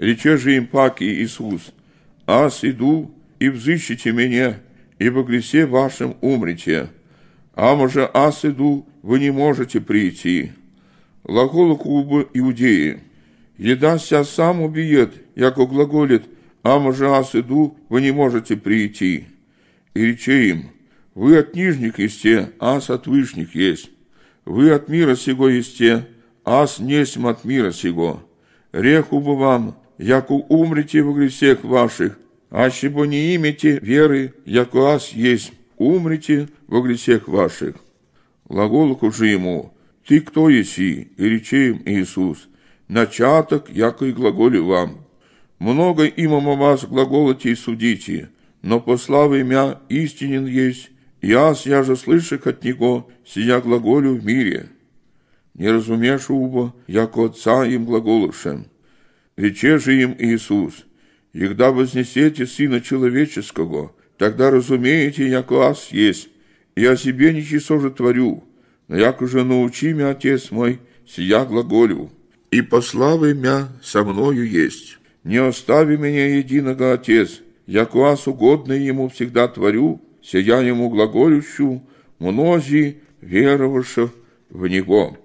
Рече же им паки и Иисус, «Аз иду, и взыщите меня, и по гресе вашим умрите. а же аз иду, вы не можете прийти». Глагола куба иудеи. «Еда ся сам убиет, яко глаголит, а же аз иду, вы не можете прийти». И рече им, «Вы от нижних есте, аз от вышних есть. Вы от мира сего есте, аз несем от мира сего. Рех вам яко умрете во грехах ваших, аще бо не имете веры, яко аз есть, умрете во грехах ваших». Глагол уже ему, «Ты кто еси?» и рече им Иисус, «Начаток, яко и глаголю вам». Много имам о вас глаголоте и судите, но по славе мя истинен есть, и аз я же слышах от него, сия глаголю в мире. Не разумеешь убо, яко отца им глаголушем. Рече же им Иисус, «Егда вознесете Сына Человеческого, тогда разумеете, яко аз есть, и о себе ничего же творю, но як уже научи мя, Отец мой, сия глаголю, и пославы мя со мною есть. Не остави меня единого, Отец, яко аз угодно ему всегда творю, сия ему глаголющу, мнози веровавших в него».